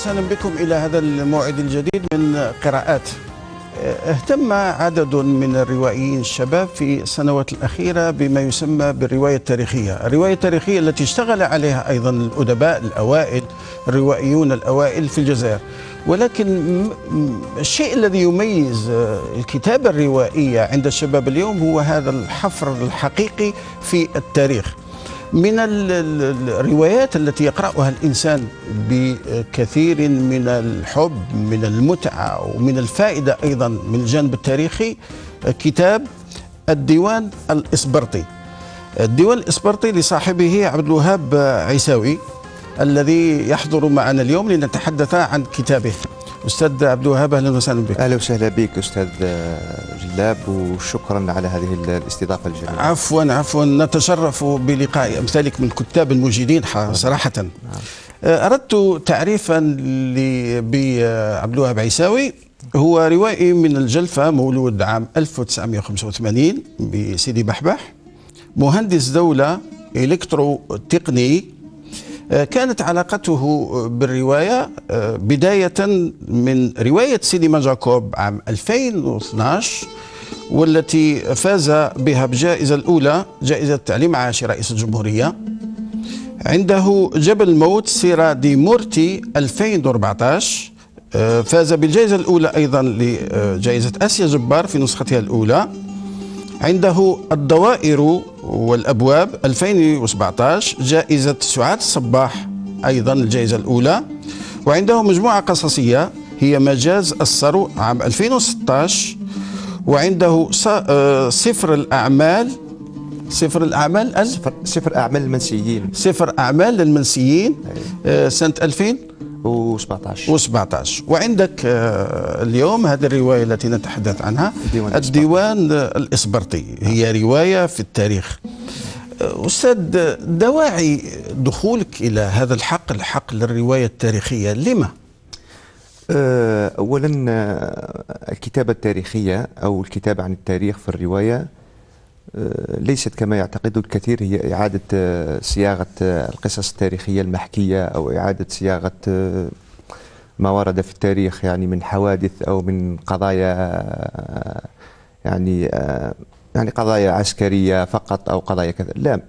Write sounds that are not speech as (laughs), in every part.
وسهلا بكم إلى هذا الموعد الجديد من قراءات آه، اهتم عدد من الروائيين الشباب في السنوات الأخيرة بما يسمى بالرواية التاريخية الرواية التاريخية التي اشتغل عليها أيضا الأدباء الأوائل الروائيون الأوائل في الجزائر ولكن الشيء الذي يميز آه، الكتابة الروائية عند الشباب اليوم هو هذا الحفر الحقيقي في التاريخ من الروايات التي يقرأها الإنسان بكثير من الحب من المتعة ومن الفائدة أيضا من الجانب التاريخي كتاب الديوان الإسبرطي الديوان الإسبرطي لصاحبه عبد الوهاب عيساوي الذي يحضر معنا اليوم لنتحدث عن كتابه استاذ عبد الوهاب اهلا وسهلا بك اهلا وسهلا بك استاذ جلاب وشكرا على هذه الاستضافه الجميله عفوا عفوا نتشرف بلقاء امثالك من كتاب المجيدين نعم. صراحه نعم. آه، اردت تعريفا لعبد الوهاب عيساوي هو روائي من الجلفه مولود عام 1985 بسيدي بحبح مهندس دوله الكترو تقني آه، كانت علاقته آه، بالرواية آه، بداية من رواية سيدي جاكوب عام 2012 والتي فاز بها بجائزة الأولى جائزة تعليم عاش رئيس الجمهورية عنده جبل موت سيرا دي مورتي 2014 فاز بالجائزة الأولى أيضا لجائزة آسيا جبار في نسختها الأولى عنده الدوائر والأبواب 2017 جائزة سعاد الصباح أيضا الجائزة الأولى وعنده مجموعة قصصية هي مجاز الثروة عام 2016 وعنده صفر آه، الأعمال صفر الأعمال صفر أعمال المنسيين صفر أعمال للمنسيين آه، سنة 2000 و17 و17 وعندك آه، اليوم هذه الروايه التي نتحدث عنها الديوان, الديوان الاسبرطي هي روايه في التاريخ آه، استاذ دواعي دخولك الى هذا الحق الحق للروايه التاريخيه لما آه، اولا الكتابه التاريخيه او الكتابه عن التاريخ في الروايه آه، ليست كما يعتقد الكثير هي إعادة آه، صياغة آه، القصص التاريخية المحكية أو إعادة صياغة ما ورد في التاريخ يعني من حوادث أو من قضايا يعني يعني قضايا عسكرية فقط أو قضايا كذا لا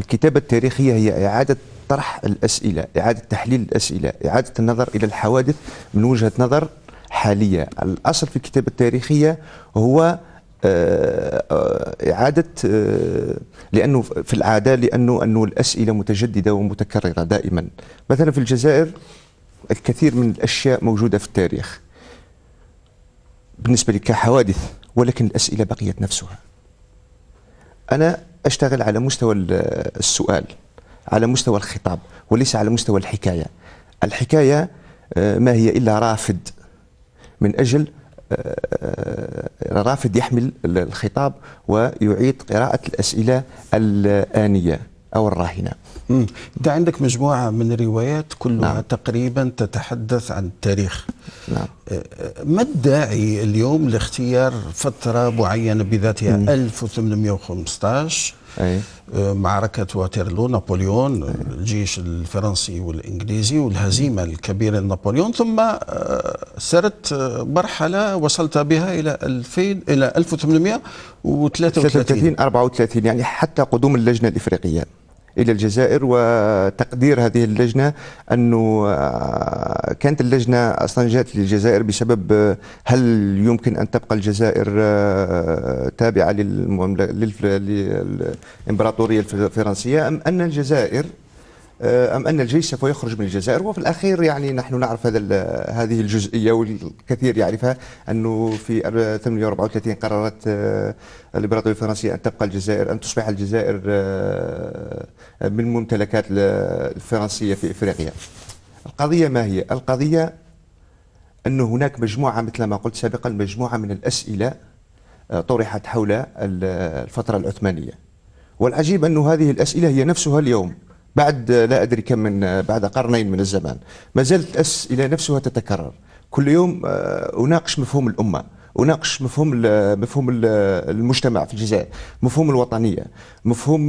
الكتابة التاريخية هي إعادة طرح الأسئلة إعادة تحليل الأسئلة إعادة النظر إلى الحوادث من وجهة نظر حالية الأصل في الكتابة التاريخية هو آه، آه، إعادة آه، لأنه في العادة لأنه أنه الأسئلة متجددة ومتكررة دائما مثلا في الجزائر الكثير من الأشياء موجودة في التاريخ بالنسبة لك حوادث ولكن الأسئلة بقيت نفسها أنا أشتغل على مستوى السؤال على مستوى الخطاب وليس على مستوى الحكاية الحكاية ما هي إلا رافد من أجل آه، رافد يحمل الخطاب ويعيد قراءة الأسئلة الآنية أو الراهنة انت عندك مجموعه من الروايات كلها نعم. تقريبا تتحدث عن التاريخ نعم. آه، آه، ما الداعي اليوم لاختيار فتره معينه بذاتها مم. 1815 أي. آه، معركة واترلو نابليون أي. الجيش الفرنسي والإنجليزي والهزيمة الكبيرة لنابليون ثم سرت مرحلة وصلت بها إلى 2000 إلى 1833 34 يعني حتى قدوم اللجنة الإفريقية الى الجزائر وتقدير هذه اللجنه انه آه، كانت اللجنه اصلا جاءت للجزائر بسبب آه، هل يمكن ان تبقى الجزائر آه، تابعه للامبراطوريه الفرنسيه ام ان الجزائر آه، أم أن الجيش سوف يخرج من الجزائر وفي الأخير يعني نحن نعرف هذا هذه الجزئية والكثير يعرفها أنه في 1834 قررت آه، الإمبراطورية الفرنسية أن تبقى الجزائر أن تصبح الجزائر آه، من ممتلكات الفرنسية في إفريقيا القضية ما هي؟ القضية أن هناك مجموعة مثل ما قلت سابقا مجموعة من الأسئلة طرحت حول الفترة العثمانية والعجيب أن هذه الأسئلة هي نفسها اليوم بعد آه، لا أدري كم من آه، بعد قرنين من الزمان ما زالت الأسئلة نفسها تتكرر كل يوم آه، أناقش مفهوم الأمة اناقش مفهوم مفهوم المجتمع في الجزائر، مفهوم الوطنيه، مفهوم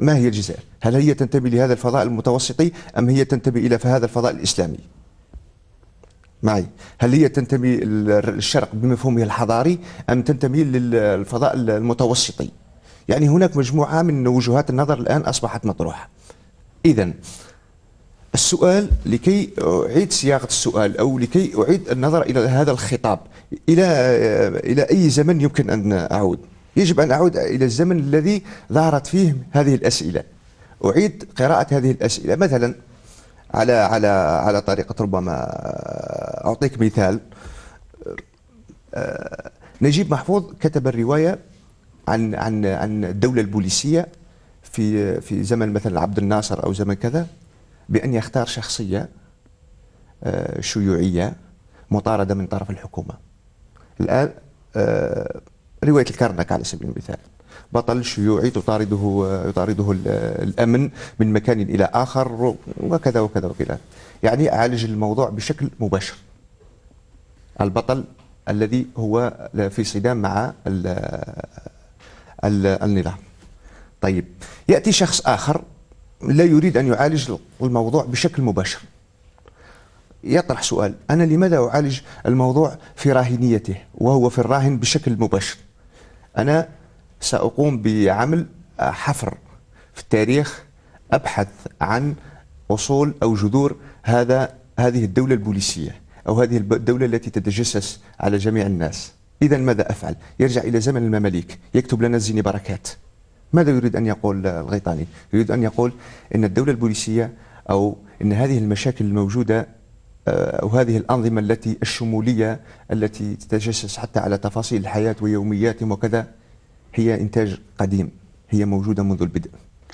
ما هي الجزائر؟ هل هي تنتمي لهذا الفضاء المتوسطي ام هي تنتمي الى هذا الفضاء الاسلامي؟ معي، هل هي تنتمي للشرق بمفهومه الحضاري ام تنتمي للفضاء المتوسطي؟ يعني هناك مجموعه من وجهات النظر الان اصبحت مطروحه. اذا السؤال لكي اعيد صياغه السؤال او لكي اعيد النظر الى هذا الخطاب الى الى اي زمن يمكن ان اعود يجب ان اعود الى الزمن الذي ظهرت فيه هذه الاسئله اعيد قراءه هذه الاسئله مثلا على على على طريقه ربما اعطيك مثال آه، نجيب محفوظ كتب الروايه عن عن عن الدوله البوليسيه في في زمن مثلا عبد الناصر او زمن كذا بان يختار شخصيه آه، شيوعيه مطارده من طرف الحكومه. الان آه، روايه الكرنك على سبيل المثال بطل شيوعي تطارده يطارده الامن من مكان الى اخر وكذا وكذا وكذا. يعني اعالج الموضوع بشكل مباشر. البطل الذي هو في صدام مع النظام. طيب يأتي شخص آخر لا يريد أن يعالج الموضوع بشكل مباشر يطرح سؤال أنا لماذا أعالج الموضوع في راهنيته وهو في الراهن بشكل مباشر أنا سأقوم بعمل حفر في التاريخ أبحث عن أصول أو جذور هذا هذه الدولة البوليسية أو هذه الدولة التي تتجسس على جميع الناس إذا ماذا أفعل؟ يرجع إلى زمن المماليك يكتب لنا الزيني بركات ماذا يريد أن يقول الغيطاني؟ يريد أن يقول أن الدولة البوليسية أو أن هذه المشاكل الموجودة آه، أو هذه الأنظمة التي الشمولية التي تتجسس حتى على تفاصيل الحياة ويومياتهم وكذا هي إنتاج قديم هي موجودة منذ البدء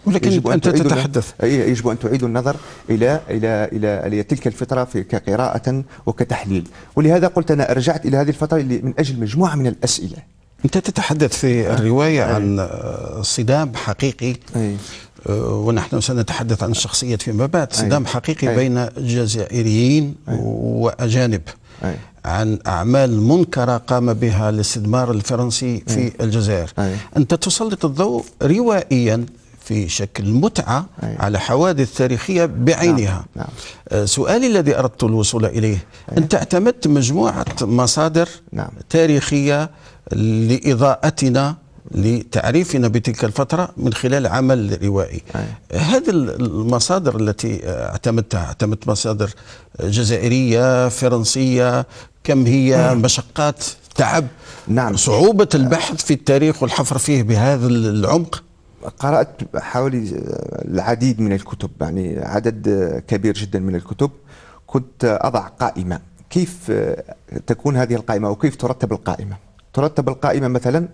ولكن يجب أن تتحدث يجب أن تعيدوا النظر إلى إلى إلى, إلى تلك الفترة في كقراءة وكتحليل ولهذا قلت أنا رجعت إلى هذه الفترة من أجل مجموعة من الأسئلة أنت تتحدث في الرواية عن آه، صدام حقيقي آه، ونحن سنتحدث عن الشخصية فيما بعد صدام حقيقي بين جزائريين وأجانب عن أعمال منكرة قام بها الاستثمار الفرنسي في الجزائر أنت تسلط الضوء روائيا في شكل متعة أي. على حوادث تاريخية بعينها نعم. نعم. آه، سؤالي الذي أردت الوصول إليه أي. أنت اعتمدت مجموعة مصادر نعم. تاريخية لإضاءتنا لتعريفنا بتلك الفترة من خلال عمل روائي هذه المصادر التي اعتمدتها اعتمدت مصادر جزائرية فرنسية كم هي مشقات تعب نعم صعوبة البحث في التاريخ والحفر فيه بهذا العمق قرأت حوالي العديد من الكتب يعني عدد كبير جدا من الكتب كنت أضع قائمة كيف تكون هذه القائمة وكيف ترتب القائمة ترتب القائمة مثلا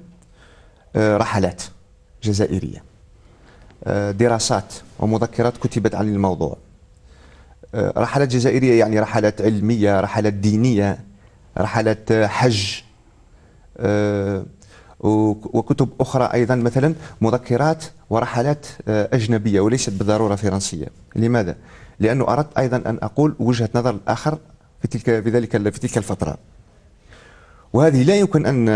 آه، رحلات جزائرية آه، دراسات ومذكرات كتبت عن الموضوع آه، رحلات جزائرية يعني رحلات علمية رحلات دينية رحلات حج وكتب أخرى أيضا مثلا مذكرات ورحلات أجنبية وليست بالضرورة فرنسية لماذا؟ لأنه أردت أيضا أن أقول وجهة نظر الآخر في تلك في ذلك في تلك الفترة وهذه لا يمكن أن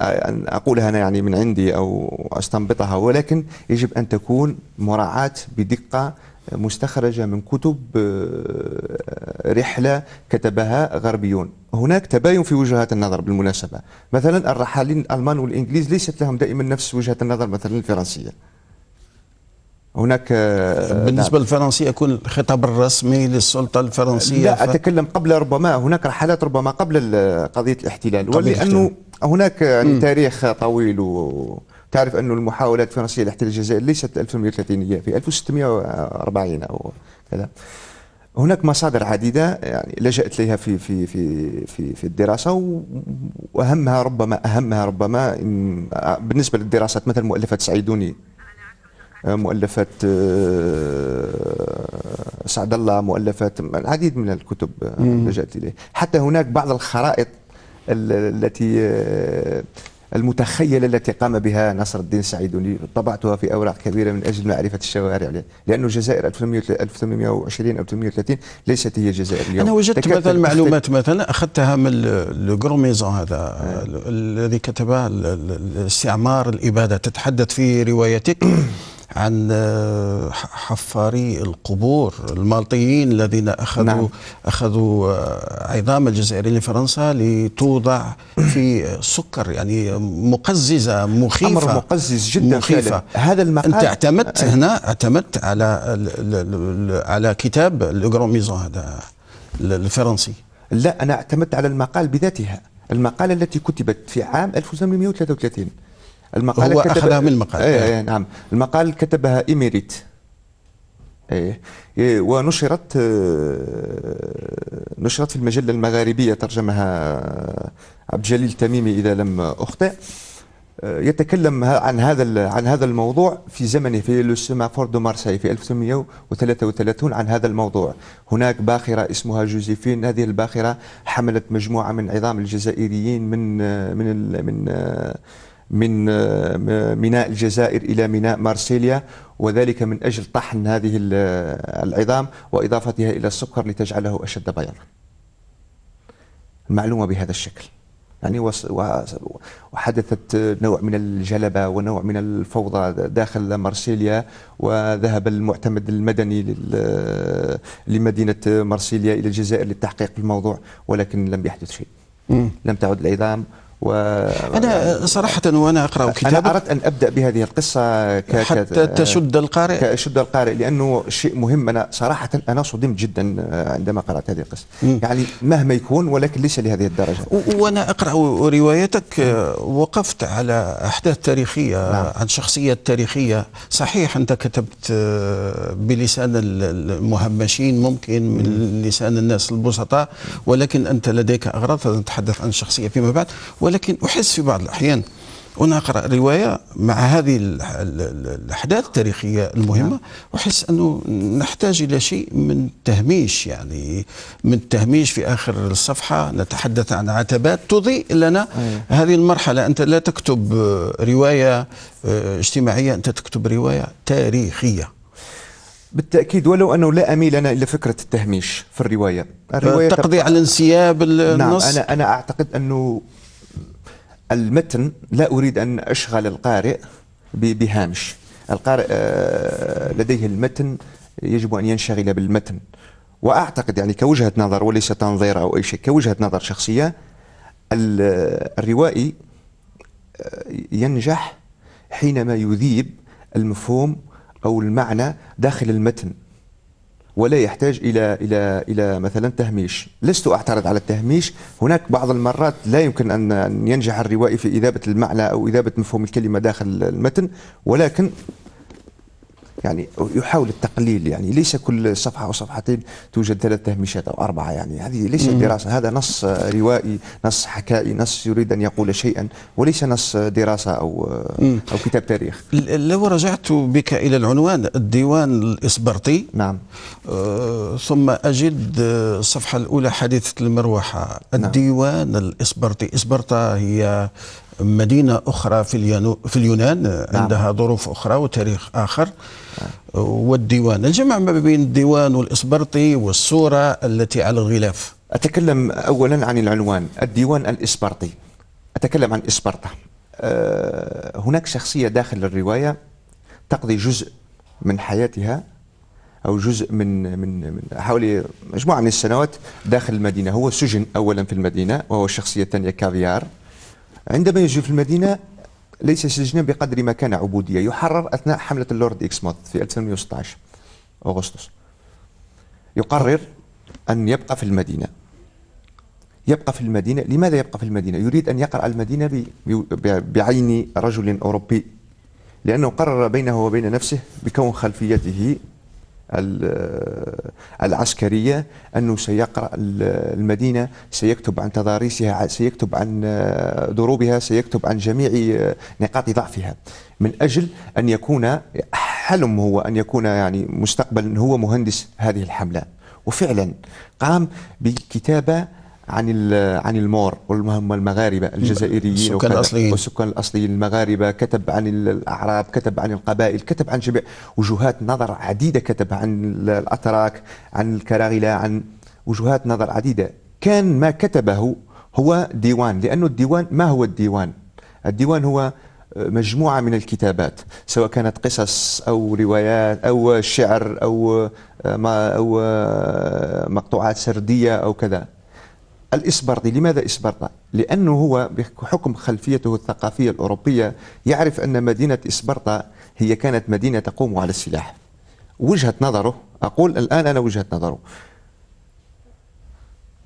أن أقولها أنا يعني من عندي أو أستنبطها ولكن يجب أن تكون مراعاة بدقة مستخرجة من كتب آه، رحلة كتبها غربيون هناك تباين في وجهات النظر بالمناسبة مثلا الرحالين الألمان والإنجليز ليست لهم دائما نفس وجهة النظر مثلا الفرنسية هناك آه، نعم. بالنسبه نعم. للفرنسي يكون الخطاب الرسمي للسلطه الفرنسيه لا ف... اتكلم قبل ربما هناك رحلات ربما قبل قضيه الاحتلال ولانه هناك يعني تاريخ طويل و... تعرف أن المحاولات الفرنسية لاحتلال الجزائر ليست 1830 في 1640 أو كذا هناك مصادر عديدة يعني لجأت إليها في في في في في الدراسة وأهمها ربما أهمها ربما آه، بالنسبة للدراسات مثل مؤلفة سعيدوني آه، مؤلفات آه، سعد الله مؤلفات العديد من الكتب آه، لجأت إليه حتى هناك بعض الخرائط التي المتخيلة التي قام بها نصر الدين سعيد طبعتها في أوراق كبيرة من أجل معرفة الشوارع لأن الجزائر 1820 أو 1830 ليست هي الجزائر اليوم أنا وجدت مثلا معلومات مثلا أخذتها من لوغروميزون هذا الذي كتبها الاستعمار الإبادة تتحدث في روايتك عن آه، حفاري القبور المالطيين الذين اخذوا نعم. اخذوا آه، عظام الجزائريين لفرنسا لتوضع في سكر يعني مقززه مخيفه امر مقزز جدا مخيفه هذا المقال انت اعتمدت هنا اعتمدت على على كتاب لوغروميزون هذا الفرنسي لا انا اعتمدت على المقال بذاتها المقالة التي كتبت في عام 1833 المقال هو أخذها من المقال أي أي نعم المقال كتبها إيميريت أي إيه، ونشرت آه، نشرت في المجلة المغاربية ترجمها عبد الجليل تميمي إذا لم أخطئ آه، يتكلم عن هذا عن هذا الموضوع في زمنه في لو سيمافور دو مارساي في 1833 عن هذا الموضوع هناك باخره اسمها جوزيفين هذه الباخره حملت مجموعه من عظام الجزائريين من آه، من من من آه، ميناء الجزائر إلى ميناء مارسيليا وذلك من أجل طحن هذه آه، العظام وإضافتها إلى السكر لتجعله أشد بياضا المعلومة بهذا الشكل يعني وحدثت نوع من الجلبة ونوع من الفوضى داخل مارسيليا وذهب المعتمد المدني آه، لمدينة مارسيليا إلى الجزائر للتحقيق في الموضوع ولكن لم يحدث شيء لم تعد العظام و انا صراحه وانا اقرا كتابك انا اردت ان ابدا بهذه القصه ك... حتى تشد القارئ تشد القارئ لانه شيء مهم انا صراحه انا صدمت جدا آه، عندما قرات هذه القصه م. يعني مهما يكون ولكن ليس لهذه الدرجه وانا اقرا روايتك آه، وقفت على احداث تاريخيه نعم. عن شخصيات تاريخيه صحيح انت كتبت آه، بلسان المهمشين ممكن من لسان الناس البسطاء ولكن انت لديك اغراض تتحدث عن الشخصيه فيما بعد ولكن ولكن أحس في بعض الأحيان وانا اقرا روايه مع هذه الاحداث التاريخيه المهمه نعم. احس انه نحتاج الى شيء من تهميش يعني من تهميش في اخر الصفحه نتحدث عن عتبات تضيء لنا هذه المرحله انت لا تكتب روايه آه، اجتماعيه انت تكتب روايه تاريخيه بالتاكيد ولو انه لا اميل انا الى فكره التهميش في الروايه الروايه تقضي على انسياب نعم، النص نعم انا انا اعتقد انه المتن لا أريد أن أشغل القارئ بهامش القارئ آه، لديه المتن يجب أن ينشغل بالمتن وأعتقد يعني كوجهة نظر وليس تنظير أو أي شيء كوجهة نظر شخصية الروائي آه، ينجح حينما يذيب المفهوم أو المعنى داخل المتن ولا يحتاج الى الى الى مثلا تهميش، لست اعترض على التهميش، هناك بعض المرات لا يمكن ان ينجح الروائي في اذابه المعنى او اذابه مفهوم الكلمه داخل المتن، ولكن يعني يحاول التقليل يعني ليس كل صفحه او صفحتين توجد ثلاث تهميشات او اربعه يعني هذه ليست دراسه هذا نص روائي نص حكائي نص يريد ان يقول شيئا وليس نص دراسه او او كتاب تاريخ لو رجعت بك الى العنوان الديوان الاسبرطي نعم آه ثم اجد الصفحه الاولى حديثه المروحه نعم. الديوان نعم. الاسبرطي اسبرطه هي مدينة أخرى في, في اليونان نعم. عندها ظروف أخرى وتاريخ آخر نعم. والديوان الجمع ما بين الديوان والإسبرطي والصورة التي على الغلاف أتكلم أولا عن العنوان الديوان الإسبرطي أتكلم عن إسبرطة أه هناك شخصية داخل الرواية تقضي جزء من حياتها أو جزء من من, من حوالي مجموعة من السنوات داخل المدينة هو سجن أولا في المدينة وهو الشخصية الثانية كافيار عندما يجي في المدينة ليس سجنا بقدر ما كان عبودية يحرر أثناء حملة اللورد إكسموث في 1916 أغسطس يقرر أن يبقى في المدينة يبقى في المدينة لماذا يبقى في المدينة يريد أن يقرأ المدينة بعين رجل أوروبي لأنه قرر بينه وبين نفسه بكون خلفيته آه، العسكرية أنه سيقرأ المدينة سيكتب عن تضاريسها سيكتب عن آه، دروبها سيكتب عن جميع آه، نقاط ضعفها من أجل أن يكون حلم هو أن يكون يعني مستقبلا هو مهندس هذه الحملة وفعلا قام بكتابة عن عن المور والمهم المغاربه الجزائريين السكان الاصليين والسكان الاصليين المغاربه كتب عن الاعراب كتب عن القبائل كتب عن جميع وجهات نظر عديده كتب عن الاتراك عن الكراغله عن وجهات نظر عديده كان ما كتبه هو ديوان لانه الديوان ما هو الديوان الديوان هو مجموعة من الكتابات سواء كانت قصص أو روايات أو شعر أو آه، أو آه، مقطوعات سردية أو كذا الاسبرطي لماذا اسبرطا؟ لأنه هو بحكم خلفيته الثقافية الأوروبية يعرف أن مدينة اسبرطا هي كانت مدينة تقوم على السلاح وجهة نظره أقول الآن أنا وجهة نظره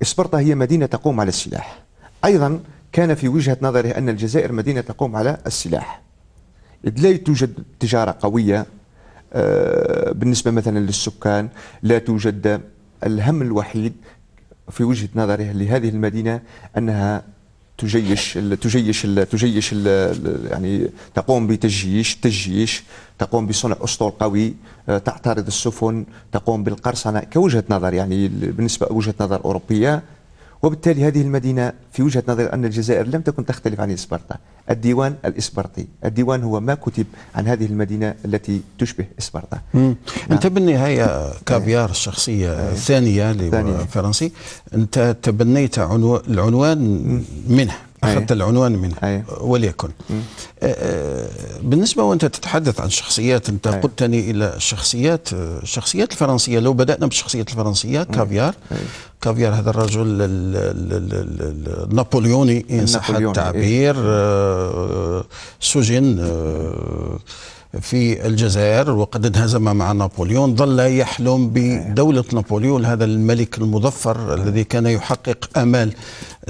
اسبرطا هي مدينة تقوم على السلاح أيضا كان في وجهة نظره أن الجزائر مدينة تقوم على السلاح إذ لا توجد تجارة قوية آه، بالنسبة مثلا للسكان لا توجد الهم الوحيد في وجهه نظره لهذه المدينه انها تجيش تجيش تجيش يعني تقوم بتجيش تجيش تقوم بصنع اسطول قوي آه، تعترض السفن تقوم بالقرصنه كوجهه نظر يعني بالنسبه وجهه نظر اوروبيه وبالتالي هذه المدينة في وجهة نظر أن الجزائر لم تكن تختلف عن إسبرتا الديوان الاسبرتي، الديوان هو ما كتب عن هذه المدينة التي تشبه إسبرتا نعم. أنت بالنهاية إيه. كافيار الشخصية إيه. الثانية لفرنسي أنت تبنيت العنوان منه اخذت أيه. العنوان منه أيه. وليكن أه،, آه بالنسبه وانت تتحدث عن شخصيات انت أيه. قدتني الى الشخصيات الشخصيات أه، الفرنسيه لو بدانا بالشخصيات الفرنسيه كافيار أيه. كافيار هذا الرجل النابليوني ان صح التعبير أيه. آه سجن آه في الجزائر وقد انهزم مع نابليون ظل يحلم بدولة نابليون هذا الملك المظفر الذي كان يحقق أمال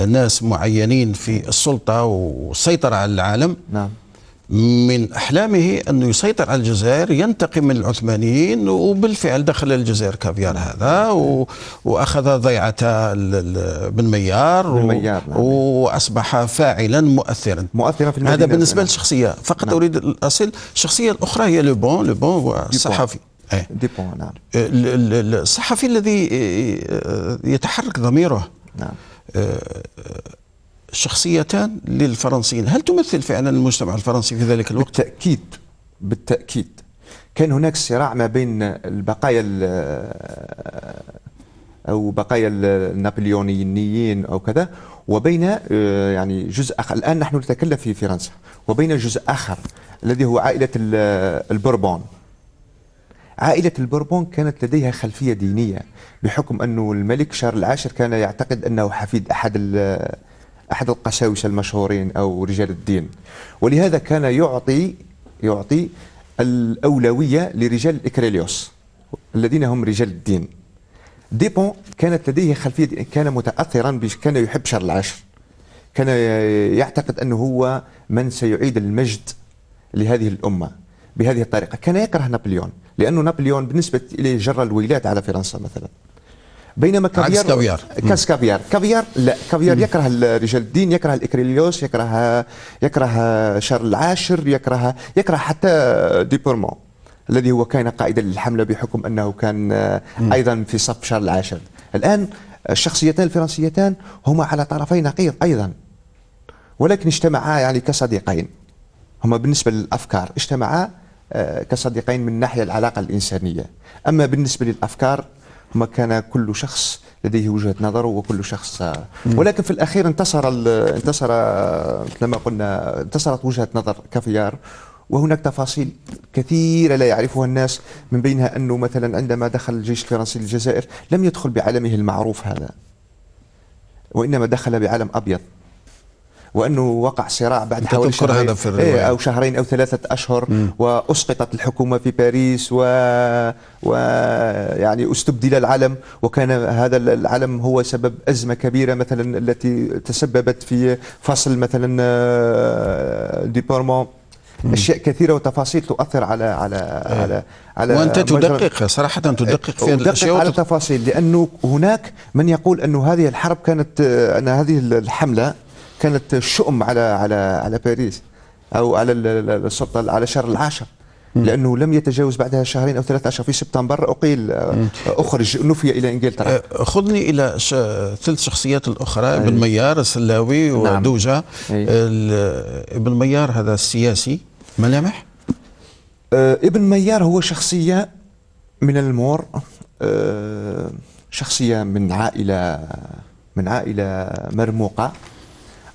ناس معينين في السلطة وسيطر على العالم نعم من أحلامه أنه يسيطر على الجزائر ينتقم من العثمانيين وبالفعل دخل الجزائر كافيار هذا و... وأخذ ضيعة بن ميار و... نعم. وأصبح فاعلا مؤثرا مؤثرا في هذا بالنسبة للشخصية فقط نعم. أريد الأصل الشخصية الأخرى هي لوبون لوبون هو الصحفي ديبون نعم أه، الصحفي الذي أه، يتحرك ضميره نعم أه، شخصيتان للفرنسيين هل تمثل فعلا المجتمع الفرنسي في ذلك الوقت؟ بالتأكيد بالتأكيد كان هناك صراع ما بين البقايا أو بقايا النابليونيين أو كذا وبين آه، يعني جزء آخر الآن نحن نتكلم في فرنسا وبين جزء آخر الذي هو عائلة البربون عائلة البوربون كانت لديها خلفية دينية بحكم أنه الملك شارل العاشر كان يعتقد أنه حفيد أحد أحد القساوسة المشهورين أو رجال الدين ولهذا كان يعطي يعطي الأولوية لرجال الإكريليوس الذين هم رجال الدين ديبون كانت لديه خلفية كان متأثرا كان يحب شر العشر كان يعتقد أنه هو من سيعيد المجد لهذه الأمة بهذه الطريقة كان يكره نابليون لانه نابليون بالنسبة إليه جرى الويلات على فرنسا مثلا بينما كافيار عكس كافيار كاس كافيار كافيار لا كافيار يكره رجال الدين يكره الاكريليوس يكره يكره شر العاشر يكره يكره حتى ديبورمون الذي هو كان قائدا للحمله بحكم انه كان ايضا في صف شارل العاشر الان الشخصيتان الفرنسيتان هما على طرفي نقيض ايضا ولكن اجتمعا يعني كصديقين هما بالنسبه للافكار اجتمعا آه، كصديقين من ناحيه العلاقه الانسانيه اما بالنسبه للافكار ما كان كل شخص لديه وجهه نظره وكل شخص ولكن في الاخير انتصر انتصر كما قلنا انتصرت وجهه نظر كافيار وهناك تفاصيل كثيرة لا يعرفها الناس من بينها أنه مثلا عندما دخل الجيش الفرنسي للجزائر لم يدخل بعلمه المعروف هذا وإنما دخل بعلم أبيض وانه وقع صراع بعد حوالي شهرين هذا في الرواية. إيه، او شهرين او ثلاثه اشهر مم. واسقطت الحكومه في باريس و... و يعني استبدل العلم وكان هذا العلم هو سبب ازمه كبيره مثلا التي تسببت في فصل مثلا آه، ديبارمون اشياء كثيره وتفاصيل تؤثر على على أيه. على على وانت تدقق صراحه تدقق في الاشياء على التفاصيل لانه هناك من يقول انه هذه الحرب كانت آه، ان هذه الحمله كانت الشؤم على على على باريس او على السلطه على شهر العاشر لانه لم يتجاوز بعدها شهرين او ثلاثة اشهر في سبتمبر اقيل آه، اخرج نفي الى انجلترا آه، خذني الى ش... ثلاث شخصيات الاخرى ابن ميار السلاوي ودوجه نعم. أيه. ابن ميار هذا السياسي ملامح آه، ابن ميار هو شخصيه من المور شخصيه من عائله من عائله مرموقه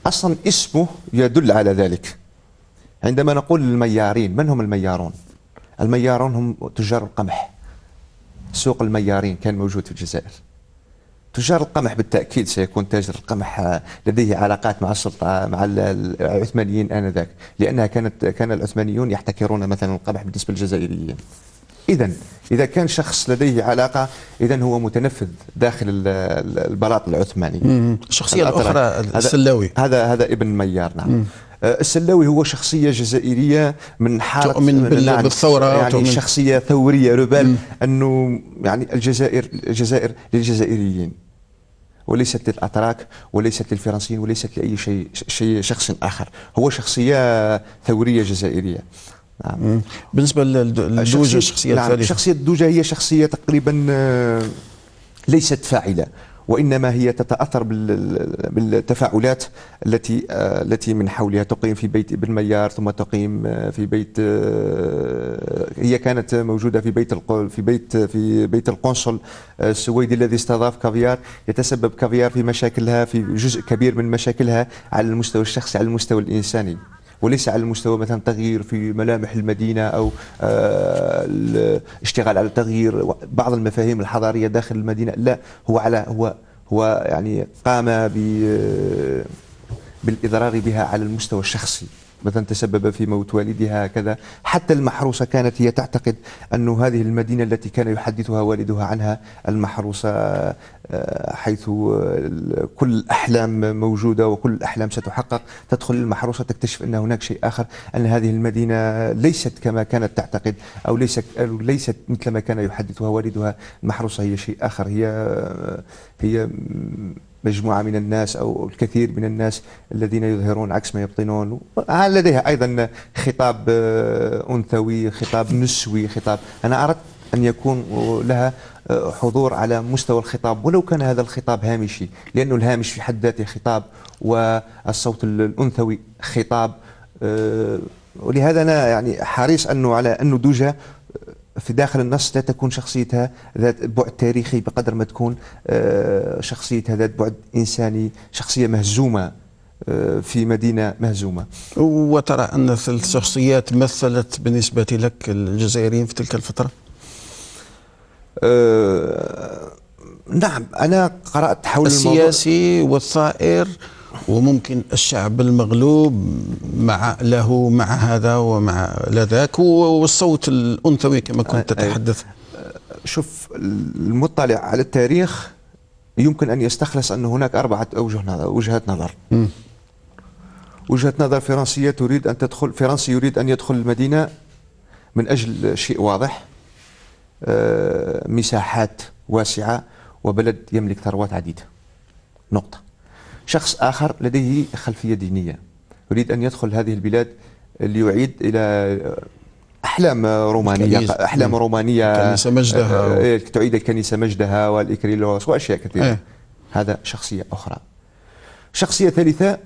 أصلا اسمه يدل على ذلك عندما نقول الميارين من هم الميارون الميارون هم تجار القمح سوق الميارين كان موجود في الجزائر تجار القمح بالتاكيد سيكون تاجر القمح آه، لديه علاقات مع السلطه آه، مع العثمانيين انذاك لانها كانت كان العثمانيون يحتكرون مثلا القمح بالنسبه للجزائريين اذا إذا كان شخص لديه علاقة إذا هو متنفذ داخل البلاط العثماني الشخصية الأخرى السلاوي هذا هذا ابن ميار نعم أه، السلاوي هو شخصية جزائرية من حالة تؤمن يعني بالثورة يعني تؤمن شخصية ثورية ربال أنه يعني الجزائر الجزائر للجزائريين وليست للأتراك وليست للفرنسيين وليست لأي شيء شيء شخص آخر هو شخصية ثورية جزائرية نعم بالنسبه للدوجه نعم، الشخصيه الثالثه شخصيه الدوجه هي شخصيه تقريبا آه، ليست فاعله وانما هي تتاثر بالتفاعلات التي آه، التي من حولها تقيم في بيت ابن ميار ثم تقيم آه، في بيت هي كانت موجوده في بيت في بيت في بيت القنصل السويدي الذي استضاف كافيار يتسبب كافيار في مشاكلها في جزء كبير من مشاكلها على المستوى الشخصي على المستوى الانساني وليس على المستوى مثلا تغيير في ملامح المدينه او آه، الاشتغال على تغيير بعض المفاهيم الحضاريه داخل المدينه لا هو على هو هو يعني قام بالاضرار بها على المستوى الشخصي مثلا تسبب في موت والدها هكذا حتى المحروسة كانت هي تعتقد أن هذه المدينة التي كان يحدثها والدها عنها المحروسة آه، حيث آه، كل الأحلام موجودة وكل الأحلام ستحقق تدخل المحروسة تكتشف أن هناك شيء آخر أن هذه المدينة ليست كما كانت تعتقد أو ليست ليست مثل ما كان يحدثها والدها المحروسة هي شيء آخر هي آه، هي مجموعة من الناس أو الكثير من الناس الذين يظهرون عكس ما يبطنون لديها أيضا خطاب آه، أنثوي خطاب نسوي خطاب أنا أردت أن يكون لها آه، حضور على مستوى الخطاب ولو كان هذا الخطاب هامشي لأنه الهامش في حد ذاته خطاب والصوت الأنثوي خطاب آه، ولهذا أنا يعني حريص أنه على أنه دوجة في داخل النص لا تكون شخصيتها ذات بعد تاريخي بقدر ما تكون آه، شخصيتها ذات بعد انساني شخصيه مهزومه آه، في مدينة مهزومة وترى أن الشخصيات مثلت بالنسبة لك الجزائريين في تلك الفترة؟ أه نعم أنا قرأت حول السياسي والثائر وممكن الشعب المغلوب مع له مع هذا ومع لذاك والصوت الانثوي كما كنت أه، أه، تتحدث أه، شوف المطلع على التاريخ يمكن ان يستخلص ان هناك اربعه اوجه نظر وجهات نظر وجهه نظر فرنسيه تريد ان تدخل فرنسي يريد ان يدخل المدينه من اجل شيء واضح مساحات واسعه وبلد يملك ثروات عديده نقطه شخص آخر لديه خلفية دينية يريد أن يدخل هذه البلاد ليعيد إلى احلام رومانيه احلام رومانيه الكنيسه مجدها آه، آه، تعيد الكنيسه مجدها والاكريلوس واشياء كثيره ايه. هذا شخصيه اخرى شخصيه ثالثه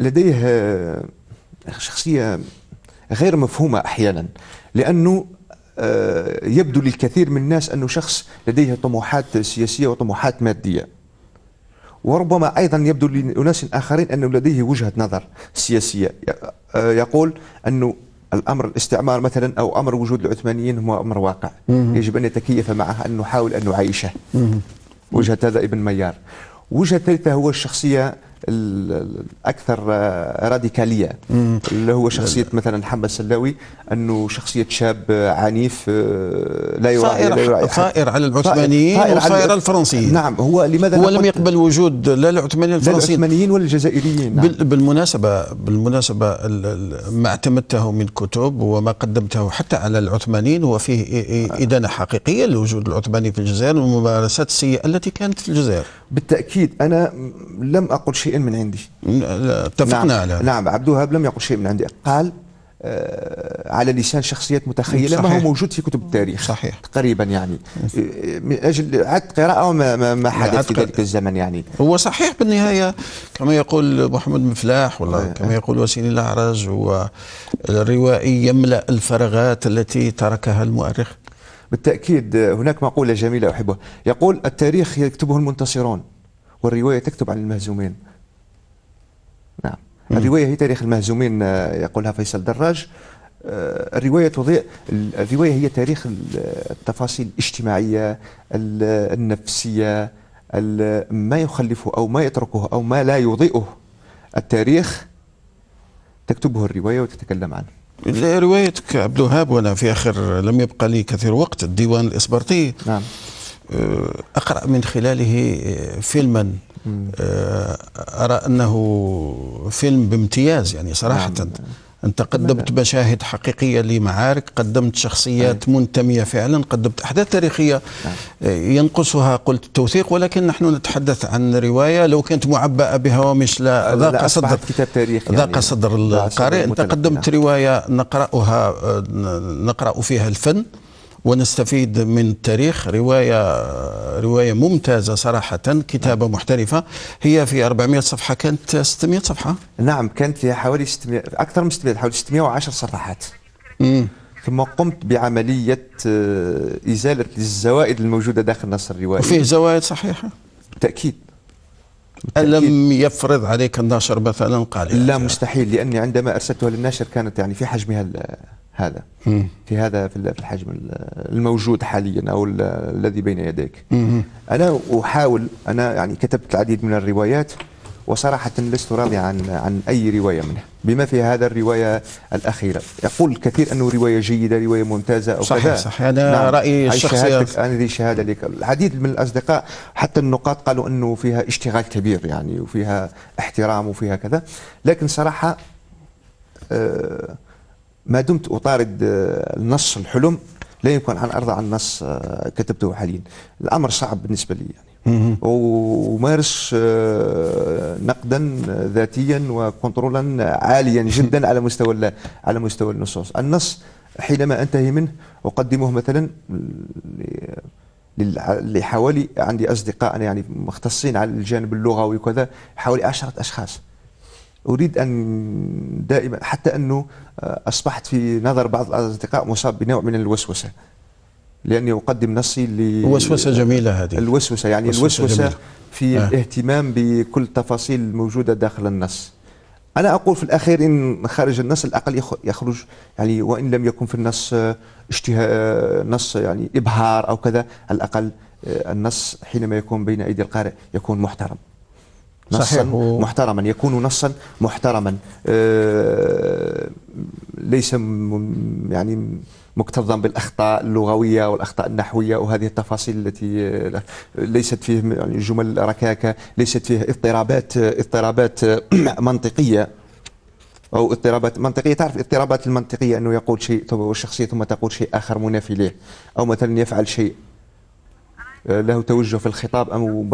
لديه آه، شخصيه غير مفهومه احيانا لانه يبدو للكثير من الناس انه شخص لديه طموحات سياسيه وطموحات ماديه وربما أيضا يبدو لأناس آخرين أنه لديه وجهة نظر سياسية آه، يقول أنه الامر الاستعمار مثلا او امر وجود العثمانيين هو امر واقع مم. يجب ان يتكيف معه ان نحاول ان نعيشه وجهه هذا ابن ميار وجهه ثالثه هو الشخصيه الاكثر راديكاليه اللي هو شخصيه مثلا حمد السلاوي انه شخصيه شاب عنيف آه، لا يراعي لا يراعي ثائر على العثمانيين وثائر الفرنسيين نعم هو لماذا هو لم يقبل وجود لا العثمانيين الفرنسيين العثمانيين ولا الجزائريين نعم. بالمناسبه بالمناسبه ما اعتمدته من كتب وما قدمته حتى على العثمانيين هو فيه ادانه حقيقيه لوجود العثماني في الجزائر والممارسات السيئه التي كانت في الجزائر بالتاكيد انا لم اقل شيء شيئا من عندي اتفقنا نعم. على نعم عبد الوهاب لم يقل شيئا من عندي قال آه، على لسان شخصيات متخيلة صحيح. ما هو موجود في كتب التاريخ صحيح تقريبا يعني آه، من أجل عد قراءة ما, ما حدث في ذلك الزمن يعني هو صحيح بالنهاية كما يقول محمد مفلاح ولا آه. كما يقول وسيم الأعرج هو الروائي يملأ الفراغات التي تركها المؤرخ بالتأكيد هناك مقولة جميلة أحبها يقول التاريخ يكتبه المنتصرون والرواية تكتب عن المهزومين نعم الرواية هي تاريخ المهزومين آه، يقولها فيصل دراج آه، الرواية تضيء الرواية هي تاريخ التفاصيل الاجتماعية النفسية ما يخلفه أو ما يتركه أو ما لا يضيئه التاريخ تكتبه الرواية وتتكلم عنه روايتك عبد الوهاب وانا في اخر لم يبقى لي كثير وقت الديوان الاسبرطي نعم آه، اقرا من خلاله فيلما آه، أرى أنه فيلم بامتياز يعني صراحة مم. نعم. أنت قدمت نعم. مشاهد حقيقية لمعارك قدمت شخصيات مم. نعم. منتمية فعلا قدمت أحداث تاريخية آه، ينقصها قلت التوثيق ولكن نحن نتحدث عن رواية لو كانت معبأة بهوامش لا ذاق صدر كتاب تاريخ يعني صدر القارئ أنت قدمت رواية نقرأها آه، نقرأ فيها الفن ونستفيد من تاريخ رواية رواية ممتازة صراحة كتابة نعم. محترفة هي في 400 صفحة كانت 600 صفحة نعم كانت فيها حوالي 600 أكثر من 600 حوالي 610 صفحات مم. ثم قمت بعملية آه، إزالة الزوائد الموجودة داخل نص الرواية وفيه زوائد صحيحة؟ بالتأكيد ألم يفرض عليك الناشر مثلا قال لا مستحيل لأني عندما أرسلتها للناشر كانت يعني في حجمها هذا في هذا في الحجم الموجود حاليا او الذي بين يديك انا احاول انا يعني كتبت العديد من الروايات وصراحة لست راضي عن عن أي رواية منها بما في هذا الرواية الأخيرة يقول الكثير أنه رواية جيدة رواية ممتازة أو صحيح كذا صحيح أنا نعم. رأيي الشخصي أنا ذي شهادة لك العديد من الأصدقاء حتى النقاط قالوا أنه فيها اشتغال كبير يعني وفيها احترام وفيها كذا لكن صراحة آه ما دمت أطارد آه، النص الحلم لا يمكن أن أرضى عن نص آه، كتبته حاليا الأمر صعب بالنسبة لي يعني ومارس آه، نقدا ذاتيا وكنترولا عاليا (laughs) جدا على مستوى على مستوى النصوص النص حينما انتهي منه اقدمه مثلا لحوالي عندي اصدقاء يعني مختصين على الجانب اللغوي وكذا حوالي عشرة اشخاص اريد ان دائما حتى انه آه، اصبحت في نظر بعض الاصدقاء مصاب بنوع من الوسوسه لاني اقدم نصي ل وسوسه جميله هذه الوسوسه يعني الوسوسه الوسوسة في آه. الاهتمام بكل التفاصيل الموجوده داخل النص انا اقول في الاخير ان خارج النص الاقل يخرج يعني وان لم يكن في النص آه، اشتهاء آه، نص يعني ابهار او كذا الاقل النص حينما يكون بين ايدي القارئ يكون محترم نصا صحيح و... محترما يكون نصا محترما آه، ليس يعني مكتظا بالاخطاء اللغويه والاخطاء النحويه وهذه التفاصيل التي آه، ليست فيه يعني جمل ركاكه ليست فيه اضطرابات آه، اضطرابات (clears throat) منطقيه او اضطرابات منطقيه تعرف الاضطرابات المنطقيه انه يقول شيء والشخصيه ثم تقول شيء اخر منافي له او مثلا يفعل شيء آه، له توجه في الخطاب أم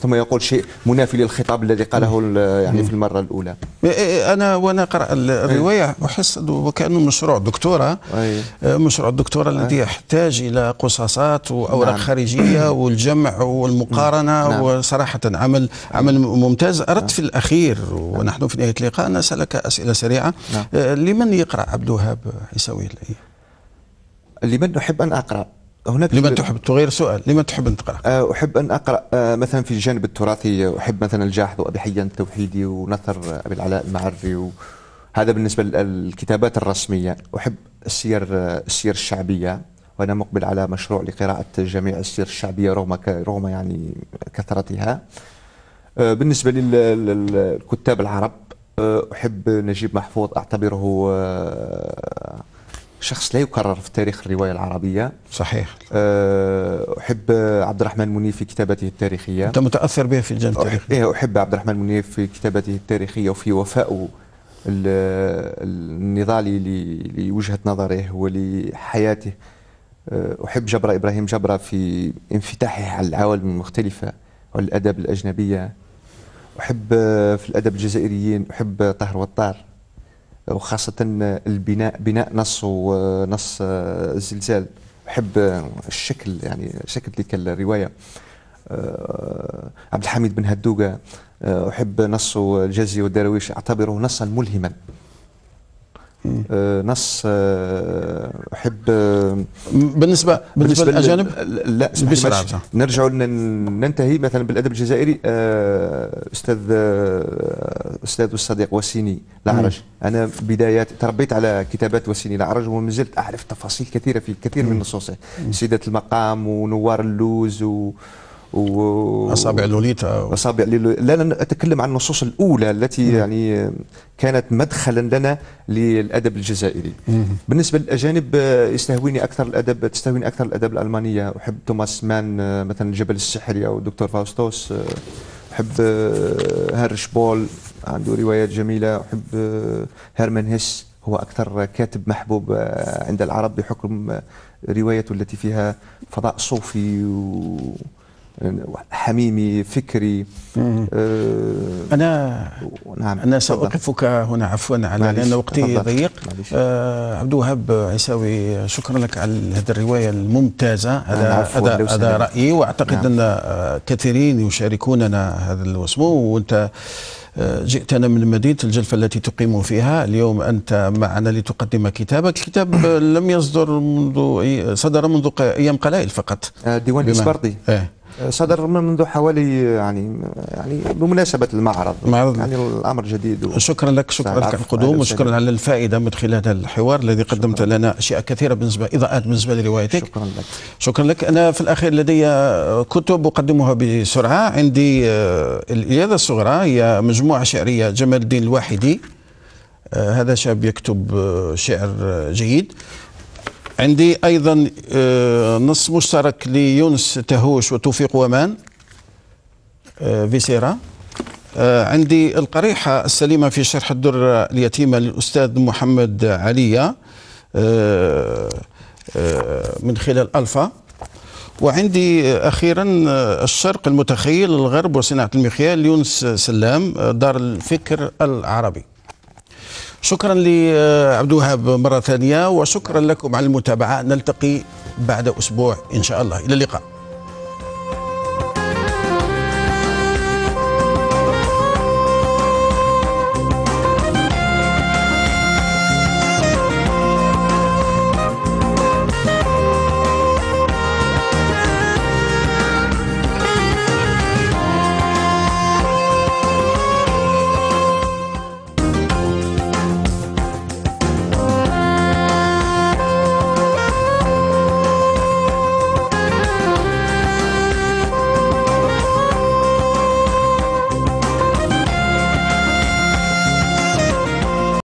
ثم يقول شيء منافي للخطاب الذي قاله يعني في المرة الأولى إيه، إيه، إيه، أنا وأنا قرأ الرواية أحس وكأنه مشروع دكتوره آه، مشروع الدكتوره الذي يحتاج إلى قصاصات وأوراق نعم. خارجية (clears throat) والجمع والمقارنة نعم. وصراحة عمل عمل ممتاز أردت في الأخير ونحن في نهاية اللقاء أن أسألك أسئلة سريعة نعم. آه، لمن يقرأ عبد الوهاب عيسوي لمن أحب أن أقرأ هناك لما تحب تغير سؤال لما تحب ان تقرا آه، احب ان اقرا آه، مثلا في الجانب التراثي احب مثلا الجاحظ وابي حيان التوحيدي ونثر ابي العلاء المعري هذا بالنسبه للكتابات الرسميه احب السير آه، السير الشعبيه وانا مقبل على مشروع لقراءه جميع السير الشعبيه رغم رغم يعني كثرتها بالنسبه للكتاب العرب احب نجيب محفوظ اعتبره شخص لا يكرر في تاريخ الرواية العربية صحيح أه، أحب عبد الرحمن منيف في كتابته التاريخية أنت متأثر به في الجانب التاريخي يعني. إيه، أحب عبد الرحمن منيف في كتابته التاريخية وفي وفائه النضالي لوجهة نظره ولحياته أه، أحب جبرة إبراهيم جبرة في انفتاحه على العوالم المختلفة والأدب الأجنبية أحب في الأدب الجزائريين أحب طهر وطار وخاصه البناء بناء نص ونص الزلزال أحب الشكل يعني شكل تلك الروايه آه، عبد الحميد بن هدوقه آه، احب نص الجزي والدراويش اعتبره نصا ملهما آه، نص آه، احب آه، بالنسبه بالنسبه للاجانب لا نرجع ننتهي مثلا بالادب الجزائري استاذ استاذ الصديق وسيني العرج انا بدايات تربيت على كتابات وسيني العرج وما زلت اعرف تفاصيل كثيره في كثير من نصوصه سيده المقام ونوار اللوز و و... اصابع لوليتا اصابع لوليتا لا اتكلم عن النصوص الاولى التي مم. يعني كانت مدخلا لنا للادب الجزائري مم. بالنسبه للاجانب آه، يستهويني اكثر الادب تستهويني اكثر الادب الالمانيه احب توماس مان آه، مثلا الجبل السحري او دكتور فاوستوس آه، احب هارش بول عنده روايات جميله احب هيرمان هيس هو اكثر كاتب محبوب عند العرب بحكم روايته التي فيها فضاء صوفي و... حميمي فكري آه، انا نعم انا ساوقفك هنا عفوا على لان وقتي ضيق آه عبد الوهاب عيساوي شكرا لك على هذه الروايه الممتازه نعم، هذا هذا هذا رايي واعتقد نعم. ان آه، كثيرين يشاركوننا هذا الوسمو وانت آه، جئتنا من مدينة الجلفة التي تقيم فيها اليوم أنت معنا لتقدم كتابك الكتاب لم يصدر منذ صدر منذ أيام قلائل فقط ديوان الإسبردي إيه. صدر منذ حوالي يعني يعني بمناسبه المعرض معرض. يعني الامر جديد شكرا لك شكرا لك على القدوم وشكرا على الفائده من خلال هذا الحوار الذي قدمت شكرا. لنا اشياء كثيره بالنسبه اضاءات بالنسبه لروايتك شكرا لك شكرا لك انا في الاخير لدي آه، كتب اقدمها بسرعه عندي آه، الإيادة الصغرى هي مجموعه شعريه جمال الدين الواحدي آه، هذا شاب يكتب شعر جيد عندي ايضا آه، نص مشترك ليونس تهوش وتوفيق ومان آه، فيسيرا آه، عندي القريحه السليمه في شرح الدره اليتيمه للاستاذ محمد علي من خلال الفا وعندي اخيرا الشرق المتخيل الغرب وصناعه المخيال ليونس سلام دار الفكر العربي شكرا لعبد الوهاب مرة ثانية وشكرا لكم على المتابعة نلتقي بعد أسبوع إن شاء الله إلى اللقاء